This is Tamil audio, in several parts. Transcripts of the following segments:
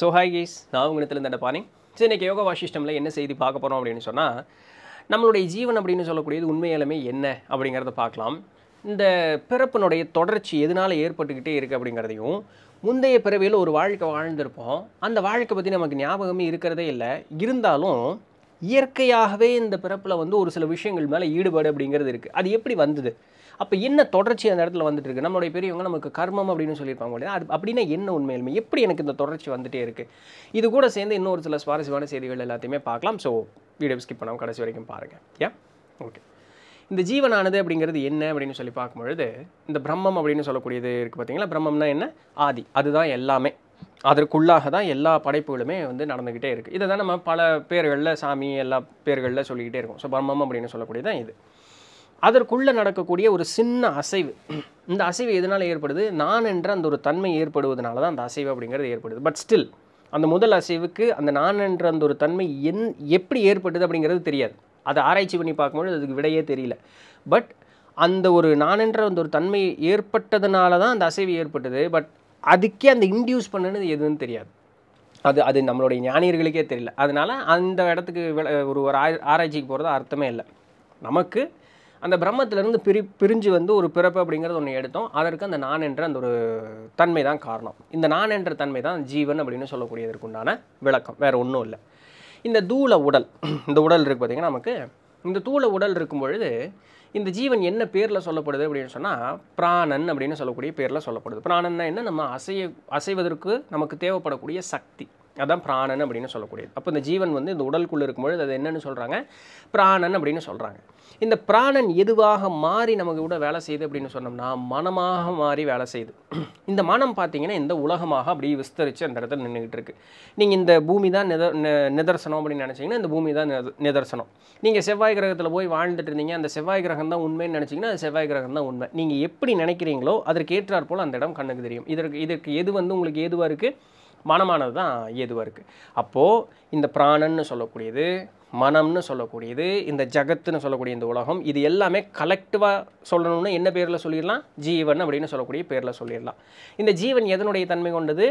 ஸோ ஹாய் கீஸ் நான் உங்களிடத்துலேருந்து பானே சரி இன்றைக்கி யோகா வாசிஷ்டமில் என்ன செய்தி பார்க்க போகிறோம் அப்படின்னு சொன்னால் நம்மளுடைய ஜீவன் அப்படின்னு சொல்லக்கூடியது உண்மையிலுமே என்ன அப்படிங்கிறத பார்க்கலாம் இந்த பிறப்பினுடைய தொடர்ச்சி எதனால் ஏற்பட்டுக்கிட்டே இருக்குது அப்படிங்கிறதையும் முந்தைய பிறவியில் ஒரு வாழ்க்கை வாழ்ந்திருப்போம் அந்த வாழ்க்கை பற்றி நமக்கு ஞாபகமே இருக்கிறதே இல்லை இருந்தாலும் இயற்கையாகவே இந்த பிறப்பில் வந்து ஒரு சில விஷயங்கள் மேலே ஈடுபாடு அப்படிங்கிறது இருக்குது அது எப்படி வந்தது அப்போ என்ன தொடர்ச்சி அந்த இடத்துல வந்துட்டு இருக்கு நம்மளுடைய பெரியவங்க நமக்கு கர்மம் அப்படின்னு சொல்லியிருப்பாங்க அது அப்படின்னா என்ன உண்மையிலுமே எப்படி எனக்கு இந்த தொடர்ச்சி வந்துட்டே இருக்குது இது கூட சேர்ந்து இன்னொரு சில சுவாரஸ்யமான செய்திகள் எல்லாத்தையுமே பார்க்கலாம் ஸோ வீடியோ ஸ்கிப் பண்ணாமல் கடைசி வரைக்கும் பாருங்கள் யா ஓகே இந்த ஜீவனானது அப்படிங்கிறது என்ன அப்படின்னு சொல்லி பார்க்கும்பொழுது இந்த பிரம்மம் அப்படின்னு சொல்லக்கூடியது இருக்குது பார்த்தீங்களா பிரம்மம்னா என்ன ஆதி அதுதான் எல்லாமே அதற்குள்ளாக தான் எல்லா படைப்புகளுமே வந்து நடந்துக்கிட்டே இருக்குது இதை தான் நம்ம பல பேர்களில் சாமி எல்லா பேர்களில் சொல்லிக்கிட்டே இருக்கோம் ஸோ பிரம்மம் அப்படின்னு சொல்லக்கூடியதான் இது அதற்குள்ளே நடக்கக்கூடிய ஒரு சின்ன அசைவு இந்த அசைவு எதனால் ஏற்படுது நான் என்ற அந்த ஒரு தன்மை ஏற்படுவதனால தான் அந்த அசைவு அப்படிங்கிறது ஏற்படுது பட் ஸ்டில் அந்த முதல் அசைவுக்கு அந்த நான் என்ற அந்த ஒரு தன்மை என் எப்படி ஏற்பட்டது அப்படிங்கிறது தெரியாது அதை ஆராய்ச்சி பண்ணி பார்க்கும்போது அதுக்கு விடையே தெரியல பட் அந்த ஒரு நான் என்ற அந்த ஒரு தன்மை ஏற்பட்டதுனால தான் அந்த அசைவு ஏற்பட்டது பட் அதுக்கே அந்த இன்டியூஸ் பண்ணுனது எதுன்னு தெரியாது அது அது நம்மளுடைய ஞானியர்களுக்கே தெரியல அதனால் அந்த இடத்துக்கு ஒரு ஒரு ஆராய்ச்சிக்கு போகிறது அர்த்தமே இல்லை நமக்கு அந்த பிரம்மத்திலேருந்து பிரி பிரிஞ்சு வந்து ஒரு பிறப்பு அப்படிங்கிறது ஒன்று எடுத்தோம் அதற்கு அந்த நான் என்ற அந்த ஒரு தன்மை தான் காரணம் இந்த நான் என்ற தன்மை தான் ஜீவன் அப்படின்னு சொல்லக்கூடியதற்கு உண்டான விளக்கம் வேறு ஒன்றும் இல்லை இந்த தூள உடல் இந்த உடல் இருக்குது பார்த்திங்கன்னா நமக்கு இந்த தூள உடல் இருக்கும் பொழுது இந்த ஜீவன் என்ன பேரில் சொல்லப்படுது அப்படின்னு சொன்னால் பிராணன் அப்படின்னு சொல்லக்கூடிய பேரில் சொல்லப்படுது பிராணன்னா என்ன நம்ம அசைய அசைவதற்கு நமக்கு தேவைப்படக்கூடிய சக்தி அதுதான் பிராணன் அப்படின்னு சொல்லக்கூடியது அப்போ இந்த ஜீவன் வந்து இந்த உடலுக்குள்ளே இருக்கும்பொழுது அது என்னென்னு சொல்கிறாங்க பிராணன் அப்படின்னு சொல்கிறாங்க இந்த பிராணன் எதுவாக மாறி நமக்கு கூட வேலை செய்யுது அப்படின்னு சொன்னோம்னா மனமாக மாறி வேலை செய்யுது இந்த மனம் பார்த்தீங்கன்னா இந்த உலகமாக அப்படியே விஸ்தரித்து அந்த இடத்துல நின்றுக்கிட்டு இருக்குது நீங்கள் இந்த பூமி தான் நித நிதர்சனம் அப்படின்னு நினச்சிங்கன்னா இந்த பூமி தான் நிதர்சனம் நீங்கள் செவ்வாய் கிரகத்தில் போய் வாழ்ந்துட்டு இருந்தீங்க அந்த செவ்வாய் கிரகம் தான் உண்மைன்னு நினச்சிங்கன்னா அது செவ்வாய் கிரகம் தான் உண்மை நீங்கள் எப்படி நினைக்கிறீங்களோ அதற்கு ஏற்றாற்போல் அந்த இடம் கண்ணுக்கு தெரியும் இதற்கு இதற்கு எது வந்து உங்களுக்கு எதுவாக இருக்குது மனமானது தான் ஏதுவாக இருக்குது அப்போது இந்த பிராணன்னு சொல்லக்கூடியது மனம்னு சொல்லக்கூடியது இந்த ஜகத்துன்னு சொல்லக்கூடிய இந்த உலகம் இது எல்லாமே கலெக்டிவாக சொல்லணும்னு என்ன பேரில் சொல்லிடலாம் ஜீவன் அப்படின்னு சொல்லக்கூடிய பேரில் சொல்லிடலாம் இந்த ஜீவன் எதனுடைய தன்மை கொண்டது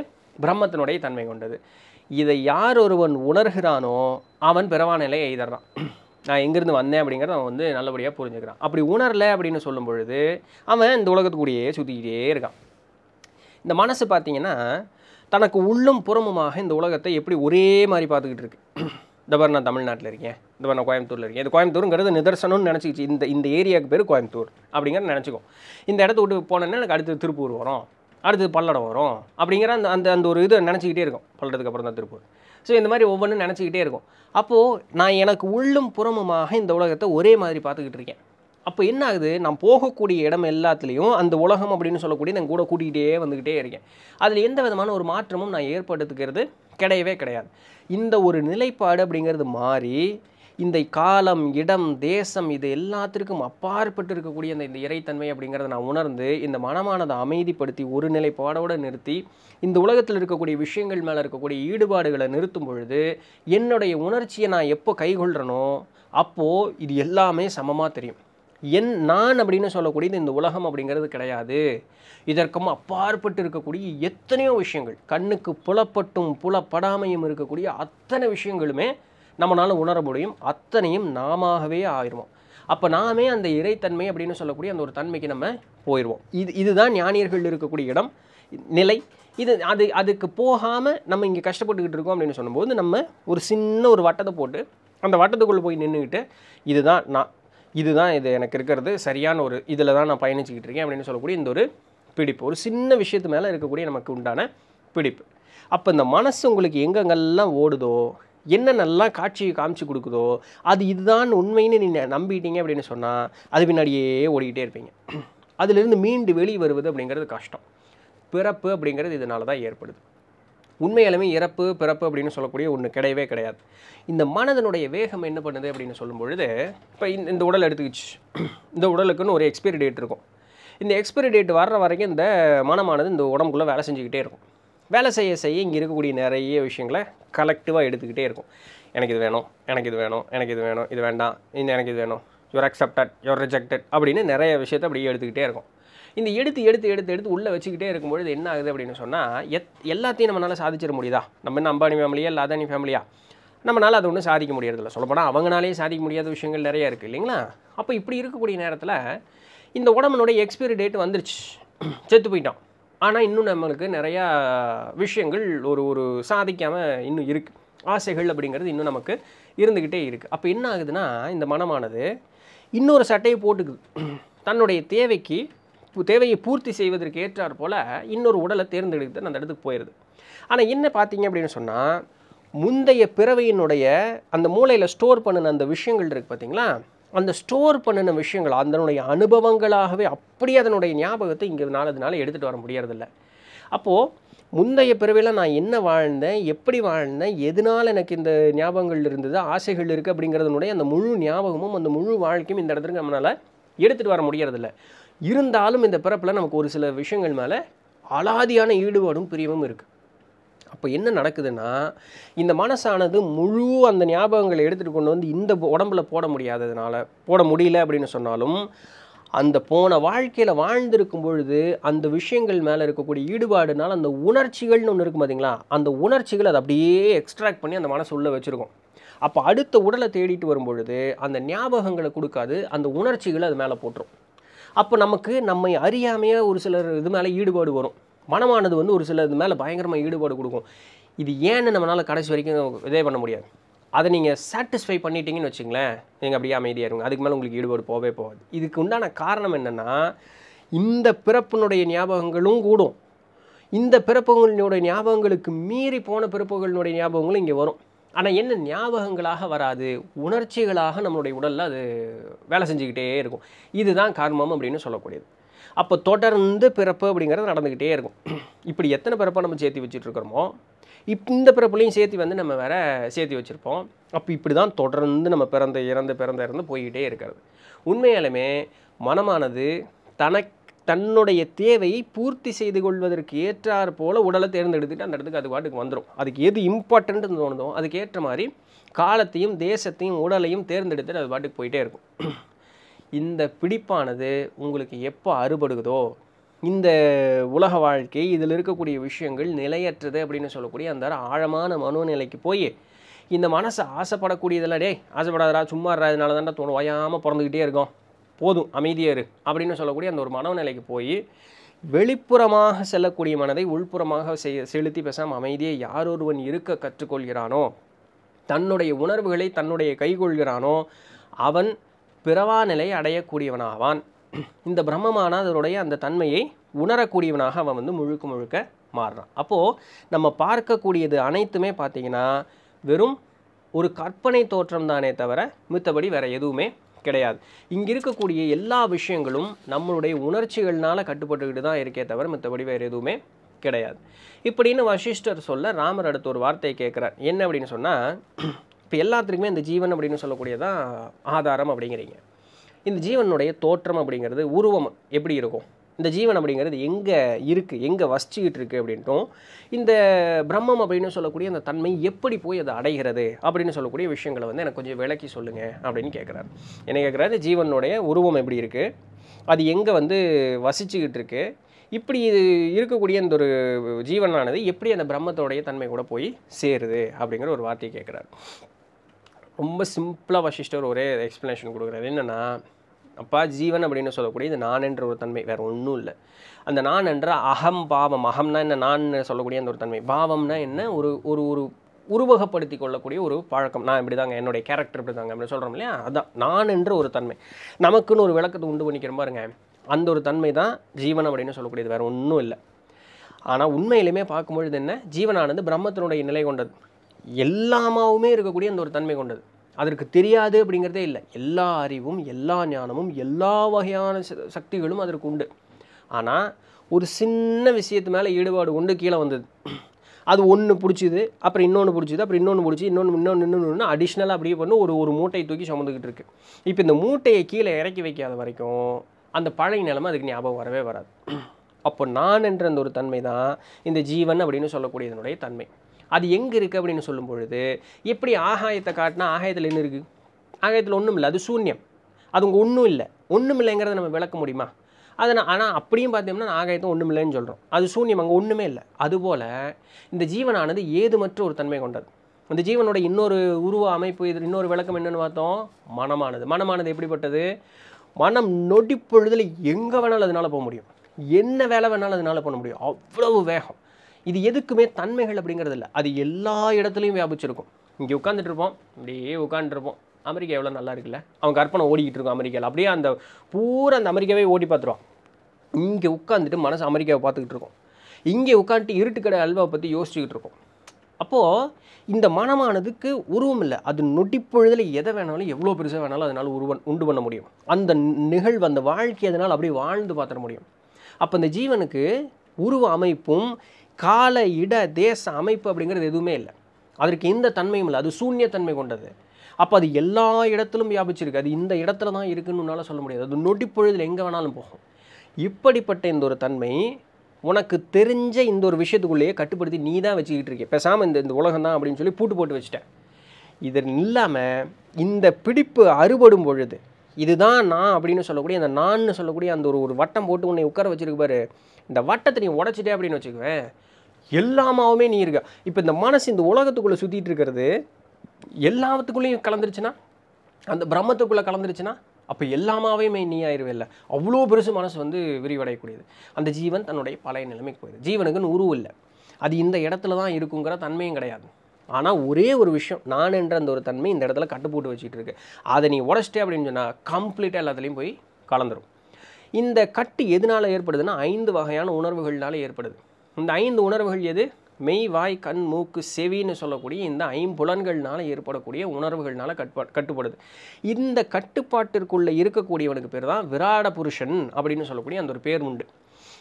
பிரம்மத்தினுடைய தன்மை கொண்டது இதை யார் ஒருவன் உணர்கிறானோ அவன் பிறவான நிலையை எய்தறான் நான் எங்கேருந்து வந்தேன் அப்படிங்கிறத அவன் வந்து நல்லபடியாக புரிஞ்சுக்கிறான் அப்படி உணரலை அப்படின்னு சொல்லும் பொழுது அவன் இந்த உலகத்துக்குடியே சுற்றிக்கிட்டே இருக்கான் இந்த மனசு பார்த்திங்கன்னா தனக்கு உள்ளும் புறமுமாக இந்த உலகத்தை எப்படி ஒரே மாதிரி பார்த்துக்கிட்டு இருக்கு இந்த மாதிரி நான் தமிழ்நாட்டில் இருக்கேன் இந்த மாதிரி நான் கோயம்புத்தூரில் இருக்கேன் இந்த கோயம்புத்தூருங்கிறது நிதர்சனம்னு நினச்சிக்கிச்சு இந்த இந்த ஏரியாவுக்கு பேர் கோயம்புத்தூர் அப்படிங்கிற நினச்சிக்கோ இந்த இடத்த விட்டு போனேன்னா எனக்கு அடுத்து திருப்பூர் வரும் அடுத்தது பல்லடம் வரும் அப்படிங்கிற அந்த அந்த அந்த ஒரு இது நினச்சிக்கிட்டே இருக்கும் பல்லடத்துக்கு அப்புறம் தான் திருப்பூர் ஸோ இந்த மாதிரி ஒவ்வொன்றும் நினச்சிக்கிட்டே இருக்கும் அப்போது நான் எனக்கு உள்ளும் புறமுமாக இந்த உலகத்தை ஒரே மாதிரி பார்த்துக்கிட்டு இருக்கேன் அப்போ என்ன ஆகுது நான் போகக்கூடிய இடம் எல்லாத்துலேயும் அந்த உலகம் அப்படின்னு சொல்லக்கூடிய நான் கூட கூட்டிகிட்டே வந்துக்கிட்டே இருக்கேன் அதில் எந்த விதமான ஒரு மாற்றமும் நான் ஏற்படுத்துக்கிறது கிடையவே கிடையாது இந்த ஒரு நிலைப்பாடு அப்படிங்கிறது மாறி இந்த காலம் இடம் தேசம் இது எல்லாத்திற்கும் அப்பாற்பட்டு இருக்கக்கூடிய அந்த இந்த இறைத்தன்மை அப்படிங்கிறத நான் உணர்ந்து இந்த மனமானதை அமைதிப்படுத்தி ஒரு நிலைப்பாடோடு நிறுத்தி இந்த உலகத்தில் இருக்கக்கூடிய விஷயங்கள் மேலே இருக்கக்கூடிய ஈடுபாடுகளை நிறுத்தும் பொழுது என்னுடைய உணர்ச்சியை நான் எப்போ கைகொள்கிறனோ அப்போது இது எல்லாமே சமமாக தெரியும் என் நான் அப்படின்னு சொல்லக்கூடியது இந்த உலகம் அப்படிங்கிறது கிடையாது இதற்கும் அப்பாற்பட்டு இருக்கக்கூடிய எத்தனையோ விஷயங்கள் கண்ணுக்கு புலப்பட்டும் புலப்படாமையும் இருக்கக்கூடிய அத்தனை விஷயங்களுமே நம்மளால் உணர முடியும் அத்தனையும் நாமவே ஆயிடுவோம் அப்போ நாமே அந்த இறைத்தன்மை அப்படின்னு சொல்லக்கூடிய அந்த ஒரு தன்மைக்கு நம்ம போயிடுவோம் இது இதுதான் ஞானியர்கள் இருக்கக்கூடிய இடம் நிலை இது அது அதுக்கு போகாமல் நம்ம இங்கே கஷ்டப்பட்டுக்கிட்டு இருக்கோம் அப்படின்னு சொல்லும்போது நம்ம ஒரு சின்ன ஒரு வட்டத்தை போட்டு அந்த வட்டத்துக்குள்ளே போய் நின்றுக்கிட்டு இதுதான் நான் இதுதான் இது எனக்கு இருக்கிறது சரியான ஒரு இதில் தான் நான் பயணிச்சுக்கிட்டு இருக்கேன் அப்படின்னு சொல்லக்கூடிய இந்த ஒரு பிடிப்பு ஒரு சின்ன விஷயத்து மேலே இருக்கக்கூடிய நமக்கு உண்டான பிடிப்பு அப்போ இந்த மனசு உங்களுக்கு எங்கெங்கெல்லாம் ஓடுதோ என்ன நல்லா காட்சியை காமிச்சு கொடுக்குதோ அது இதுதான் உண்மைன்னு நீங்கள் நம்பிட்டீங்க அப்படின்னு சொன்னால் அது பின்னாடியே ஓடிக்கிட்டே இருப்பீங்க அதிலிருந்து மீண்டு வெளியே வருவது அப்படிங்கிறது கஷ்டம் பிறப்பு அப்படிங்கிறது இதனால தான் ஏற்படுது உண்மையாலுமே இறப்பு பிறப்பு அப்படின்னு சொல்லக்கூடிய ஒன்று கிடையவே கிடையாது இந்த மனதனுடைய வேகம் என்ன பண்ணுது அப்படின்னு சொல்லும் பொழுது இப்போ இந்த இந்த உடல் எடுத்துக்கிச்சு இந்த உடலுக்குன்னு ஒரு எக்ஸ்பைரி டேட் இருக்கும் இந்த எக்ஸ்பைரி டேட் வர்ற வரைக்கும் இந்த மனமானது இந்த உடம்புக்குள்ளே வேலை செஞ்சுக்கிட்டே இருக்கும் வேலை செய்ய செய்ய இங்கே இருக்கக்கூடிய நிறைய விஷயங்களை கலெக்டிவாக எடுத்துக்கிட்டே இருக்கும் எனக்கு இது வேணும் எனக்கு இது வேணும் எனக்கு இது வேணும் இது வேண்டாம் இன்னும் எனக்கு இது வேணும் யுவர் அக்செப்டட் யுவர் ரிஜெக்டட் அப்படின்னு நிறைய விஷயத்த அப்படியே எடுத்துக்கிட்டே இருக்கும் இந்த எடுத்து எடுத்து எடுத்து எடுத்து உள்ளே வச்சுக்கிட்டே இருக்கும்பொழுது என்ன ஆகுது அப்படின்னு சொன்னால் எத் எல்லாத்தையும் நம்மளால் சாதிச்சிட முடியுதா நம்ம என்ன அம்பானி ஃபேமிலியா இல்லை அதானி ஃபேமிலியா நம்மளால் அதை ஒன்றும் சாதிக்க முடியறதில்ல சொல்லப்போனால் அவங்களாலேயே சாதிக்க முடியாத விஷயங்கள் நிறையா இருக்குது இல்லைங்களா அப்போ இப்படி இருக்கக்கூடிய நேரத்தில் இந்த உடம்புனுடைய எக்ஸ்பைரி டேட் வந்துருச்சு செத்து போயிட்டோம் ஆனால் இன்னும் நம்மளுக்கு நிறையா விஷயங்கள் ஒரு ஒரு சாதிக்காமல் இன்னும் இருக்குது ஆசைகள் அப்படிங்கிறது இன்னும் நமக்கு இருந்துக்கிட்டே இருக்குது அப்போ என்ன ஆகுதுன்னா இந்த மனமானது இன்னொரு சட்டையை போட்டுக்குது தன்னுடைய தேவைக்கு தேவையை பூர்த்தி செய்வதற்கு ஏற்றாற் போல் இன்னொரு உடலை தேர்ந்தெடுத்து அந்த இடத்துக்கு போயிடுது ஆனால் என்ன பார்த்தீங்க அப்படின்னு சொன்னால் முந்தைய பிறவையினுடைய அந்த மூளையில் ஸ்டோர் பண்ணின அந்த விஷயங்கள் இருக்குது பார்த்தீங்களா அந்த ஸ்டோர் பண்ணின விஷயங்கள் அதனுடைய அனுபவங்களாகவே அப்படியே அதனுடைய ஞாபகத்தை இங்கே நாலதுனால எடுத்துகிட்டு வர முடியறதில்ல அப்போது முந்தைய பிறவையில் நான் என்ன வாழ்ந்தேன் எப்படி வாழ்ந்தேன் எதனால் எனக்கு இந்த ஞாபகங்கள் இருந்தது ஆசைகள் இருக்குது அப்படிங்கிறதுனுடைய அந்த முழு ஞாபகமும் அந்த முழு வாழ்க்கையும் இந்த இடத்துக்கு நம்மளால் எடுத்துகிட்டு வர முடியறதில்ல இருந்தாலும் இந்த பிறப்பில் நமக்கு ஒரு சில விஷயங்கள் மேலே அலாதியான ஈடுபாடும் பிரியமும் இருக்குது அப்போ என்ன நடக்குதுன்னா இந்த மனசானது முழு அந்த ஞாபகங்களை எடுத்துகிட்டு கொண்டு வந்து இந்த உடம்புல போட முடியாததுனால போட முடியல அப்படின்னு சொன்னாலும் அந்த போன வாழ்க்கையில் வாழ்ந்திருக்கும் பொழுது அந்த விஷயங்கள் மேலே இருக்கக்கூடிய ஈடுபாடுனால அந்த உணர்ச்சிகள்னு ஒன்று இருக்கும் பார்த்தீங்களா அந்த உணர்ச்சிகள் அதை அப்படியே எக்ஸ்ட்ராக்ட் பண்ணி அந்த மனசு உள்ளே வச்சுருக்கோம் அப்போ அடுத்த உடலை தேடிட்டு வரும் பொழுது அந்த ஞாபகங்களை கொடுக்காது அந்த உணர்ச்சிகளை அது மேலே போட்டுரும் அப்போ நமக்கு நம்மை அறியாமையே ஒரு சிலர் இது மேலே ஈடுபாடு வரும் மனமானது வந்து ஒரு சிலர் இது மேலே பயங்கரமாக ஈடுபாடு கொடுக்கும் இது ஏன்னு நம்மளால் கடைசி வரைக்கும் இதே பண்ண முடியாது அதை நீங்கள் சாட்டிஸ்ஃபை பண்ணிட்டீங்கன்னு வச்சுங்களேன் நீங்கள் அப்படியே அமைதியாக இருங்க அதுக்கு மேலே உங்களுக்கு ஈடுபாடு போகவே போகாது இதுக்கு உண்டான காரணம் என்னென்னா இந்த பிறப்பினுடைய ஞாபகங்களும் கூடும் இந்த பிறப்புகளினுடைய ஞாபகங்களுக்கு மீறி போன பிறப்புகளினுடைய ஞாபகங்களும் இங்கே வரும் ஆனால் என்ன ஞாபகங்களாக வராது உணர்ச்சிகளாக நம்மளுடைய உடலில் அது வேலை செஞ்சுக்கிட்டே இருக்கும் இதுதான் கர்மம் அப்படின்னு சொல்லக்கூடியது அப்போ தொடர்ந்து பிறப்பு அப்படிங்கிறது நடந்துக்கிட்டே இருக்கும் இப்படி எத்தனை பிறப்பை நம்ம சேர்த்து வச்சுட்ருக்கிறோமோ இப் இந்த பிறப்புலையும் சேர்த்து வந்து நம்ம வேற சேர்த்து வச்சுருப்போம் அப்போ இப்படி தான் தொடர்ந்து நம்ம பிறந்த இறந்து பிறந்த இறந்து போய்கிட்டே இருக்கிறது உண்மையாலுமே மனமானது தனக்கு தன்னுடைய தேவையை பூர்த்தி செய்து கொள்வதற்கு ஏற்றாறு போல் உடலை தேர்ந்தெடுத்துட்டு அந்த இடத்துக்கு அது பாட்டுக்கு வந்துடும் அதுக்கு எது இம்பார்ட்டன்ட்னு தோணுதோ அதுக்கு ஏற்ற மாதிரி காலத்தையும் தேசத்தையும் உடலையும் தேர்ந்தெடுத்துட்டு அது பாட்டுக்கு போயிட்டே இருக்கும் இந்த பிடிப்பானது உங்களுக்கு எப்போ அறுபடுகுதோ இந்த உலக வாழ்க்கை இதில் இருக்கக்கூடிய விஷயங்கள் நிலையற்றது அப்படின்னு சொல்லக்கூடிய அந்த ஆழமான மனோநிலைக்கு போய் இந்த மனசை ஆசைப்படக்கூடியதெல்லாம் டே ஆசைப்படாதரா சும்மா இதனால தோணும் வயாமல் பிறந்துக்கிட்டே இருக்கோம் போதும் அமைதியாக இரு அப்படின்னு சொல்லக்கூடிய அந்த ஒரு மனநிலைக்கு போய் வெளிப்புறமாக செல்லக்கூடிய மனதை உள்புறமாக செய் செலுத்தி பேசாமல் அமைதியை யார் ஒருவன் இருக்க கற்றுக்கொள்கிறானோ தன்னுடைய உணர்வுகளை தன்னுடைய கைகொள்கிறானோ அவன் பிறவா நிலை அடையக்கூடியவனாவான் இந்த பிரம்மமான அதனுடைய அந்த தன்மையை உணரக்கூடியவனாக அவன் வந்து முழுக்க முழுக்க மாறுறான் அப்போது நம்ம பார்க்கக்கூடியது அனைத்துமே பார்த்திங்கன்னா வெறும் ஒரு கற்பனை தோற்றம் தானே தவிர மித்தபடி வேறு எதுவுமே கிடையாது இங்கே இருக்கக்கூடிய எல்லா விஷயங்களும் நம்மளுடைய உணர்ச்சிகள்னால் கட்டுப்பட்டுக்கிட்டு தான் இருக்கே தவிர மற்றபடி வேறு எதுவுமே கிடையாது இப்படின்னு வசிஷ்டர் சொல்ல ராமர் அடுத்த ஒரு வார்த்தையை கேட்குறார் என்ன அப்படின்னு சொன்னால் இப்போ எல்லாத்துக்குமே இந்த ஜீவன் அப்படின்னு சொல்லக்கூடியதான் ஆதாரம் அப்படிங்கிறீங்க இந்த ஜீவனுடைய தோற்றம் அப்படிங்கிறது உருவம் எப்படி இருக்கும் இந்த ஜீவன் அப்படிங்கிறது எங்கே இருக்குது எங்கே வசிச்சுக்கிட்டு இருக்குது அப்படின்ட்டும் இந்த பிரம்மம் அப்படின்னு சொல்லக்கூடிய அந்த தன்மை எப்படி போய் அதை அடைகிறது அப்படின்னு சொல்லக்கூடிய விஷயங்களை வந்து எனக்கு கொஞ்சம் விளக்கி சொல்லுங்கள் அப்படின்னு கேட்குறாரு என்ன கேட்குறாரு ஜீவனுடைய உருவம் எப்படி இருக்குது அது எங்கே வந்து வசிச்சுக்கிட்டு இருக்குது இப்படி இது இருக்கக்கூடிய அந்த ஒரு ஜீவனானது எப்படி அந்த பிரம்மத்தோடைய தன்மை கூட போய் சேருது அப்படிங்கிற ஒரு வார்த்தையை கேட்குறாரு ரொம்ப சிம்பிளாக வசிஷ்டர் ஒரே எக்ஸ்ப்ளனேஷன் கொடுக்குறாரு என்னென்னா அப்பா ஜீவன் அப்படின்னு சொல்லக்கூடிய இந்த நான் என்ற ஒரு தன்மை வேறு ஒன்றும் இல்லை அந்த நான் என்ற அகம் பாவம் அகம்னா என்ன நான் சொல்லக்கூடிய அந்த ஒரு தன்மை பாவம்னா என்ன ஒரு ஒரு ஒரு உருவகப்படுத்தி கொள்ளக்கூடிய ஒரு பழக்கம் நான் இப்படி தாங்க என்னுடைய கேரக்டர் இப்படி தாங்க அப்படின்னு சொல்கிறோம் இல்லையா அதான் நான் என்ற ஒரு தன்மை நமக்குன்னு ஒரு விளக்கத்தை உண்டு பண்ணிக்கிற பாருங்க அந்த ஒரு தன்மை தான் ஜீவன் அப்படின்னு சொல்லக்கூடியது வேறு ஒன்றும் இல்லை ஆனால் உண்மையிலுமே பார்க்கும்பொழுது என்ன ஜீவனானது பிரம்மத்தினுடைய நிலை கொண்டது எல்லாமாவுமே இருக்கக்கூடிய அந்த ஒரு தன்மை கொண்டது அதற்கு தெரியாது அப்படிங்கிறதே இல்லை எல்லா அறிவும் எல்லா ஞானமும் எல்லா வகையான சக்திகளும் அதற்கு உண்டு ஆனால் ஒரு சின்ன விஷயத்து மேலே ஈடுபாடு கொண்டு கீழே வந்தது அது ஒன்று பிடிச்சிது அப்புறம் இன்னொன்று பிடிச்சிது அப்புறம் இன்னொன்று பிடிச்சி இன்னொன்று இன்னொன்று இன்னொன்று அடிஷ்னலாக அப்படியே பண்ணி ஒரு ஒரு மூட்டையை தூக்கி சுமந்துக்கிட்டு இருக்கு இப்போ இந்த மூட்டையை கீழே இறக்கி வைக்காத வரைக்கும் அந்த பழைய நிலமை அதுக்கு ஞாபகம் வரவே வராது அப்போ நான் என்ற அந்த ஒரு தன்மை தான் இந்த ஜீவன் அப்படின்னு சொல்லக்கூடிய இதனுடைய தன்மை அது எங்கே இருக்குது அப்படின்னு சொல்லும் பொழுது எப்படி ஆகாயத்தை காட்டினா ஆகாயத்தில் என்ன இருக்குது ஆகாயத்தில் ஒன்றும் இல்லை அது சூன்யம் அது உங்கள் ஒன்றும் இல்லை ஒன்றும் இல்லைங்கிறத நம்ம விளக்க முடியுமா அதை நான் ஆனால் அப்படியும் பார்த்தோம்னா ஆகாயத்தை ஒன்றும் இல்லைன்னு சொல்கிறோம் அது சூன்யம் அங்கே ஒன்றுமே இல்லை அதுபோல் இந்த ஜீவனானது ஏதுமற்ற ஒரு தன்மை கொண்டது அந்த ஜீவனோட இன்னொரு உருவ அமைப்பு இது இன்னொரு விளக்கம் என்னென்னு பார்த்தோம் மனமானது மனமானது எப்படிப்பட்டது மனம் நொடி பொழுதில் எங்கே வேணாலும் அதனால் போக முடியும் என்ன வேலை வேணாலும் அதனால் பண்ண முடியும் அவ்வளவு வேகம் இது எதுக்குமே தன்மைகள் அப்படிங்கிறது இல்லை அது எல்லா இடத்துலையும் வியாபிச்சிருக்கும் இங்கே உட்காந்துட்டு இருப்போம் இப்படியே உட்காந்துருப்போம் அமெரிக்கா எவ்வளோ நல்லா இருக்குல்ல அவன் கற்பனை ஓடிக்கிட்டு இருக்கும் அமெரிக்காவில் அப்படியே அந்த பூரா அந்த அமெரிக்காவே ஓடி பார்த்துருவான் இங்கே உட்காந்துட்டு மனசு அமெரிக்காவை பார்த்துக்கிட்டு இருக்கோம் இங்கே உட்காந்துட்டு இருட்டுக்கடை அல்வாவை பற்றி யோசிச்சுக்கிட்டு இருக்கோம் அப்போது இந்த மனமானதுக்கு உருவம் இல்லை அது நொட்டிப்பொழுதில் எதை வேணாலும் எவ்வளோ பெருசாக வேணாலும் அதனால் உருவன் உண்டு பண்ண முடியும் அந்த நிகழ்வு அந்த வாழ்க்கை அதனால் அப்படியே வாழ்ந்து பார்த்துட முடியும் அப்போ இந்த ஜீவனுக்கு உருவ அமைப்பும் கால இட தேச அமைப்பு அப்படிங்கிறது எதுவுமே இல்லை அதற்கு இந்த தன்மையும் இல்லை அது சூன்யத்தன்மை கொண்டது அப்போ அது எல்லா இடத்திலும் வியாபிச்சிருக்கு அது இந்த இடத்துல தான் இருக்குன்னுனால சொல்ல முடியாது அது நொடிப்பொழுதில் எங்கே வேணாலும் போகும் இப்படிப்பட்ட இந்த ஒரு தன்மை உனக்கு தெரிஞ்ச இந்த ஒரு விஷயத்துக்குள்ளேயே கட்டுப்படுத்தி நீ தான் வச்சுக்கிட்டு இருக்கே பேசாமல் இந்த இந்த உலகம் தான் அப்படின்னு சொல்லி பூட்டு போட்டு வச்சுட்டேன் இதன் இல்லாமல் இந்த பிடிப்பு அறுபடும் பொழுது இதுதான் நான் அப்படின்னு சொல்லக்கூடிய அந்த நான்னு சொல்லக்கூடிய அந்த ஒரு ஒரு வட்டம் போட்டு உன்னை உட்கார பாரு இந்த வட்டத்தை நீ உடச்சிட்டே அப்படின்னு வச்சுக்குவேன் எல்லாமாவுமே நீ இருக்க இப்போ இந்த மனசு இந்த உலகத்துக்குள்ளே சுற்றிட்டு இருக்கிறது எல்லாத்துக்குள்ளேயும் கலந்துருச்சுன்னா அந்த பிரம்மத்துக்குள்ளே கலந்துருச்சுன்னா அப்போ எல்லாமாவையுமே நீ இல்லை அவ்வளோ பெருசு மனசு வந்து விரிவடையக்கூடியது அந்த ஜீவன் தன்னுடைய பழைய நிலைமைக்கு போயிடுது ஜீவனுக்குன்னு உருவம் இல்லை அது இந்த இடத்துல தான் இருக்குங்கிற தன்மையும் கிடையாது ஆனால் ஒரே ஒரு விஷயம் நான் என்ற அந்த ஒரு தன்மை இந்த இடத்துல கட்டுப்போட்டு வச்சுட்டு இருக்கு அதை நீ உடச்சிட்டே அப்படின்னு சொன்னால் கம்ப்ளீட்டாக எல்லாத்துலேயும் போய் கலந்துரும் இந்த கட்டு எதனால் ஏற்படுதுன்னா ஐந்து வகையான உணர்வுகள்னால ஏற்படுது இந்த ஐந்து உணர்வுகள் எது மெய் வாய் கண் மூக்கு செவின்னு சொல்லக்கூடிய இந்த ஐம்புலன்கள்னால ஏற்படக்கூடிய உணர்வுகள்னால கட்பா கட்டுப்படுது இந்த கட்டுப்பாட்டிற்குள்ளே இருக்கக்கூடியவனுக்கு பேர் தான் விராட புருஷன் அப்படின்னு சொல்லக்கூடிய அந்த ஒரு பேர் உண்டு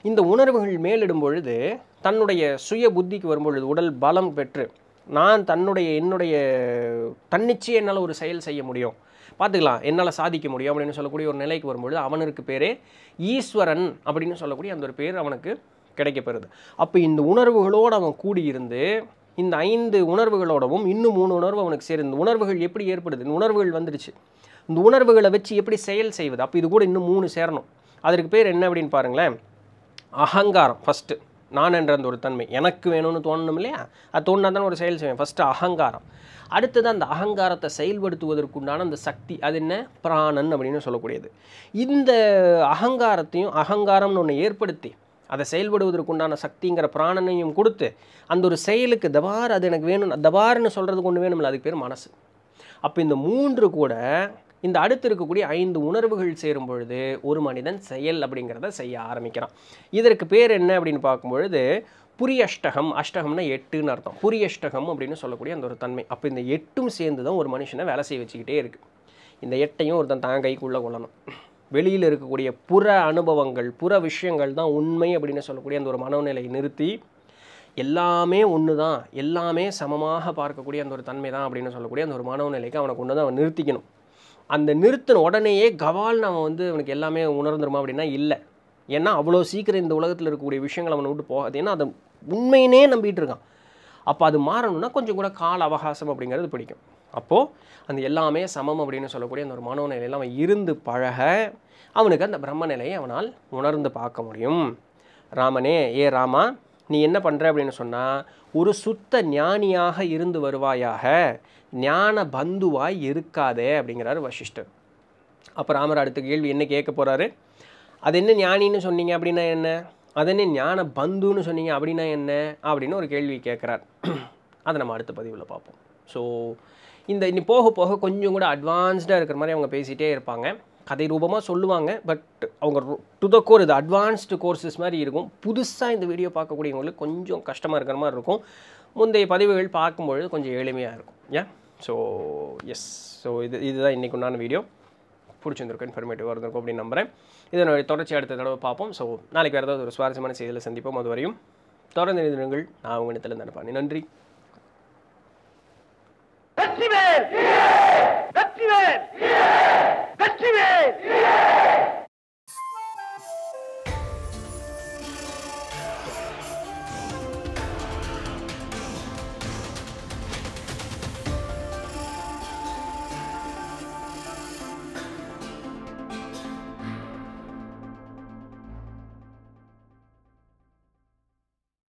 இந்த உணர்வுகள் மேலிடும் பொழுது தன்னுடைய சுய புத்திக்கு வரும்பொழுது உடல் பலம் பெற்று நான் தன்னுடைய என்னுடைய தன்னிச்சையை என்னால் ஒரு செயல் செய்ய முடியும் பார்த்துக்கலாம் என்னால் சாதிக்க முடியும் அப்படின்னு சொல்லக்கூடிய ஒரு நிலைக்கு வரும்பொழுது அவனுக்கு பேரே ஈஸ்வரன் அப்படின்னு சொல்லக்கூடிய அந்த ஒரு பேர் அவனுக்கு கிடைக்கப்பெறுது அப்போ இந்த உணர்வுகளோடு அவன் கூடியிருந்து இந்த ஐந்து உணர்வுகளோடவும் இன்னும் மூணு உணர்வு அவனுக்கு சேரு இந்த உணர்வுகள் எப்படி ஏற்படுது இந்த உணர்வுகள் வந்துடுச்சு இந்த உணர்வுகளை வச்சு எப்படி செயல் செய்வது அப்போ இது கூட இன்னும் மூணு சேரணும் அதற்கு பேர் என்ன அப்படின்னு பாருங்களேன் அகங்காரம் ஃபஸ்ட்டு நான் என்ற அந்த ஒரு தன்மை எனக்கு வேணும்னு தோணணும் இல்லையா அது தோணுனா தான் ஒரு செயல் செய்வேன் ஃபஸ்ட்டு அகங்காரம் அடுத்தது அந்த அகங்காரத்தை செயல்படுத்துவதற்குண்டான அந்த சக்தி அது என்ன பிராணன் அப்படின்னு சொல்லக்கூடியது இந்த அகங்காரத்தையும் அகங்காரம்னு ஒன்று ஏற்படுத்தி அதை செயல்படுவதற்குண்டான சக்திங்கிற பிராணனையும் கொடுத்து அந்த ஒரு செயலுக்கு தபார் அது எனக்கு வேணும் தபார்னு சொல்கிறதுக்கு ஒன்று வேணும்ல அதுக்கு பேர் மனசு அப்போ இந்த மூன்று கூட இந்த அடுத்து இருக்கக்கூடிய ஐந்து உணர்வுகள் சேரும் பொழுது ஒரு மனிதன் செயல் அப்படிங்கிறத செய்ய ஆரம்பிக்கிறான் இதற்கு பேர் என்ன அப்படின்னு பார்க்கும்பொழுது புரியஷ்டகம் அஷ்டகம்னா எட்டுன்னு அர்த்தம் புரியஷ்டகம் அப்படின்னு சொல்லக்கூடிய அந்த ஒரு தன்மை அப்போ இந்த எட்டும் சேர்ந்து தான் ஒரு மனுஷனை வேலை செய்ய வச்சுக்கிட்டே இருக்குது இந்த எட்டையும் ஒருத்தன் தான் கைக்குள்ளே கொள்ளணும் வெளியில் இருக்கக்கூடிய புற அனுபவங்கள் புற விஷயங்கள் தான் உண்மை அப்படின்னு சொல்லக்கூடிய அந்த ஒரு மனநிலையை நிறுத்தி எல்லாமே ஒன்று தான் எல்லாமே சமமாக பார்க்கக்கூடிய அந்த ஒரு தன்மை தான் அப்படின்னு சொல்லக்கூடிய அந்த ஒரு மனநிலைக்கு அவனை கொண்டு வந்து அவன் நிறுத்திக்கணும் அந்த நிறுத்தின உடனேயே கவால் நம்ம வந்து அவனுக்கு எல்லாமே உணர்ந்துருமா அப்படின்னா இல்லை ஏன்னா அவ்வளோ சீக்கிரம் இந்த உலகத்தில் இருக்கக்கூடிய விஷயங்கள் அவனை விட்டு போகாது ஏன்னா அதை உண்மையினே நம்பிகிட்டு இருக்கான் அப்போ அது மாறணும்னா கொஞ்சம் கூட கால அவகாசம் அப்படிங்கிறது பிடிக்கும் அப்போது அந்த எல்லாமே சமம் அப்படின்னு சொல்லக்கூடிய அந்த ஒரு மனோநிலையில் அவன் இருந்து பழக அவனுக்கு அந்த பிரம்ம நிலையை அவனால் உணர்ந்து பார்க்க முடியும் ராமனே ஏ ராமா நீ என்ன பண்ணுற அப்படின்னு சொன்னால் ஒரு சுத்த ஞானியாக இருந்து வருவாயாக ஞான பந்துவாய் இருக்காதே அப்படிங்கிறாரு வசிஷ்டர் அப்போ ராமர் அடுத்த கேள்வி என்ன கேட்க போகிறாரு அது என்ன ஞானின்னு சொன்னீங்க அப்படின்னா என்ன அது என்ன ஞான பந்துன்னு சொன்னீங்க அப்படின்னா என்ன அப்படின்னு ஒரு கேள்வி கேட்குறார் அதை நம்ம அடுத்த பதிவில் பார்ப்போம் ஸோ இந்த இனி போக போக கொஞ்சம் கூட அட்வான்ஸ்டாக இருக்கிற மாதிரி அவங்க பேசிகிட்டே இருப்பாங்க கதை ரூபமாக சொல்லுவாங்க பட் அவங்க டு த கோர் இது அட்வான்ஸ்டு கோர்சஸ் மாதிரி இருக்கும் புதுசாக இந்த வீடியோ பார்க்கக்கூடியவங்களுக்கு கொஞ்சம் கஷ்டமாக இருக்கிற மாதிரி இருக்கும் முந்தைய பதிவுகள் பார்க்கும்பொழுது கொஞ்சம் எளிமையாக இருக்கும் ஏன் ஸோ எஸ் ஸோ இது இதுதான் இன்றைக்கு உண்டான வீடியோ பிடிச்சிருந்துருக்கும் இன்ஃபர்மேட்டிவாக இருந்திருக்கும் அப்படின்னு நம்புகிறேன் இதனுடைய தொடர்ச்சி அடுத்த தடவை பார்ப்போம் ஸோ நாளைக்கு வேறு ஏதாவது ஒரு சுவாரஸ்யமான செய்தியில் சந்திப்போம் அது வரையும் தொடர்ந்து நிதினங்கள் நான் உங்கள் இடத்துல நினைப்பானே நன்றி Vetrivel Vetrivel Hepsi mi? Evet.